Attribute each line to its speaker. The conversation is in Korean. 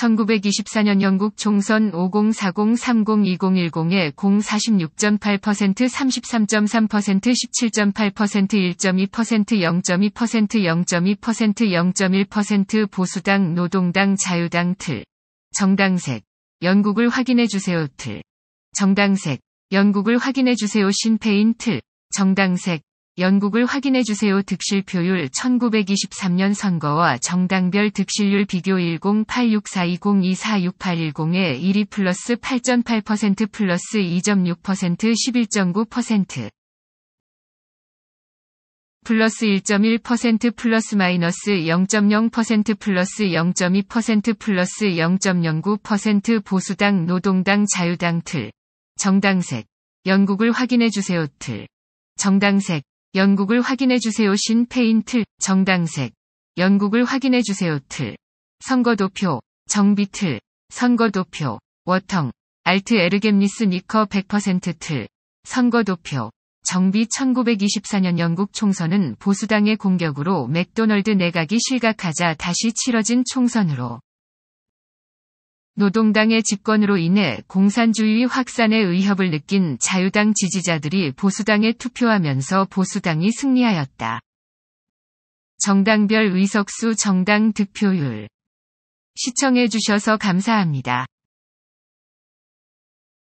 Speaker 1: 1924년 영국 총선 5040302010에 046.8% 33.3% 17.8% 1.2% 0.2% 0.2% 0.1% 보수당 노동당 자유당 틀 정당색 영국을 확인해 주세요 틀 정당색 영국을 확인해 주세요 신페인 틀 정당색 영국을 확인해주세요. 득실표율 1923년 선거와 정당별 득실률 비교 10864202468110에 1위 플러스 8.8% 플러스 2.6% 11.9% 플러스 1.1% 플러스 마이너스 0.0% 플러스 0.2% 플러스 0.09% 보수당 노동당 자유당 틀 정당색 영국을 확인해 주세요 틀 정당색 영국을 확인해주세요 신 페인틀, 정당색. 영국을 확인해주세요 틀. 선거도표, 정비틀. 선거도표, 워텅. 알트 에르겜니스 니커 100%틀. 선거도표. 정비 1924년 영국 총선은 보수당의 공격으로 맥도널드 내각이 실각하자 다시 치러진 총선으로 노동당의 집권으로 인해 공산주의 확산의 위협을 느낀 자유당 지지자들이 보수당에 투표하면서 보수당이 승리하였다. 정당별 의석수 정당 득표율 시청해주셔서 감사합니다.